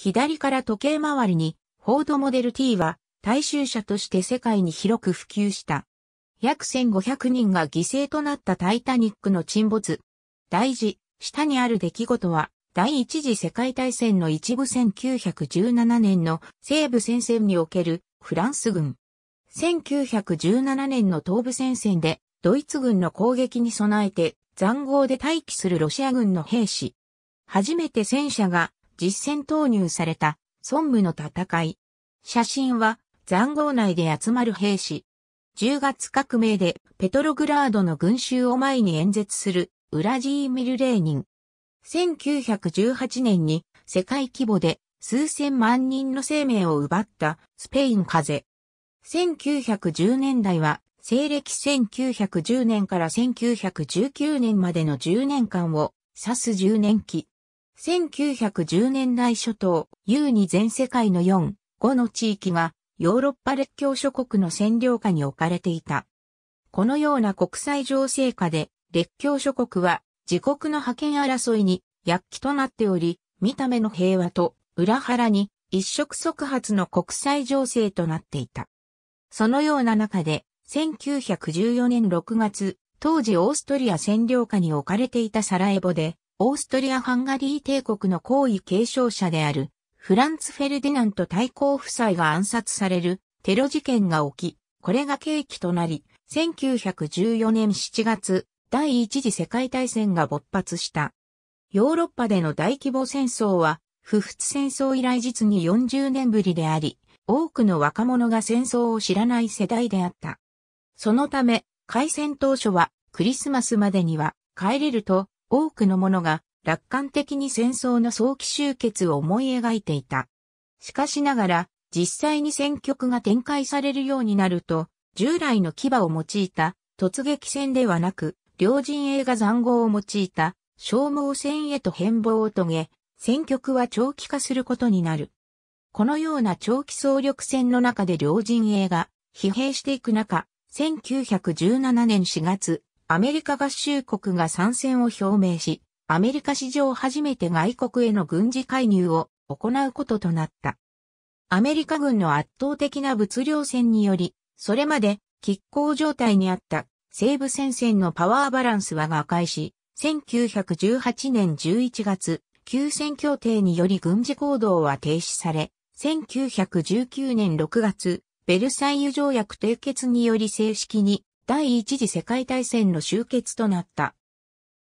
左から時計回りに、フォードモデル T は、大衆車として世界に広く普及した。約1500人が犠牲となったタイタニックの沈没。大事、下にある出来事は、第一次世界大戦の一部1917年の西部戦線におけるフランス軍。1917年の東部戦線でドイツ軍の攻撃に備えて残壕で待機するロシア軍の兵士。初めて戦車が実戦投入された、孫武の戦い。写真は、残壕内で集まる兵士。10月革命でペトログラードの群衆を前に演説するウラジーミル・レーニン。1918年に世界規模で数千万人の生命を奪ったスペイン風邪。1910年代は西暦1910年から1919年までの10年間を指す10年期。1910年代初頭、優に全世界の4、5の地域がヨーロッパ列強諸国の占領下に置かれていた。このような国際情勢下で列強諸国は自国の覇権争いに躍起となっており、見た目の平和と裏腹に一触即発の国際情勢となっていた。そのような中で、1914年6月、当時オーストリア占領下に置かれていたサラエボで、オーストリア・ハンガリー帝国の皇位継承者である、フランツ・フェルディナント大公夫妻が暗殺されるテロ事件が起き、これが契機となり、1914年7月、第一次世界大戦が勃発した。ヨーロッパでの大規模戦争は、不仏戦争以来実に40年ぶりであり、多くの若者が戦争を知らない世代であった。そのため、開戦当初は、クリスマスまでには帰れると多くの者が楽観的に戦争の早期終結を思い描いていた。しかしながら、実際に戦局が展開されるようになると、従来の牙を用いた突撃戦ではなく、両陣営が残壕を用いた消耗戦へと変貌を遂げ、戦局は長期化することになる。このような長期総力戦の中で両陣営が疲弊していく中、1917年4月、アメリカ合衆国が参戦を表明し、アメリカ史上初めて外国への軍事介入を行うこととなった。アメリカ軍の圧倒的な物量戦により、それまで拮抗状態にあった西部戦線のパワーバランスは瓦解し、1918年11月、休戦協定により軍事行動は停止され、1919年6月、ベルサイユ条約締結により正式に第一次世界大戦の終結となった。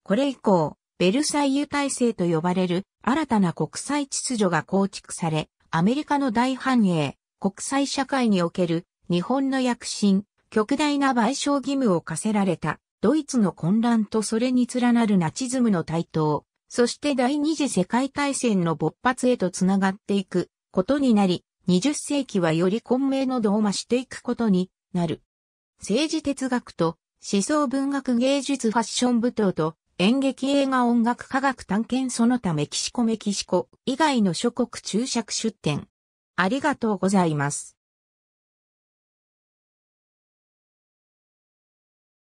これ以降、ベルサイユ体制と呼ばれる新たな国際秩序が構築され、アメリカの大繁栄、国際社会における日本の躍進、極大な賠償義務を課せられた、ドイツの混乱とそれに連なるナチズムの台頭、そして第二次世界大戦の勃発へとつながっていくことになり、20世紀はより混迷の度を増していくことになる。政治哲学と思想文学芸術ファッション舞踏と演劇映画音楽科学探検その他メキシコメキシコ以外の諸国注釈出展。ありがとうございます。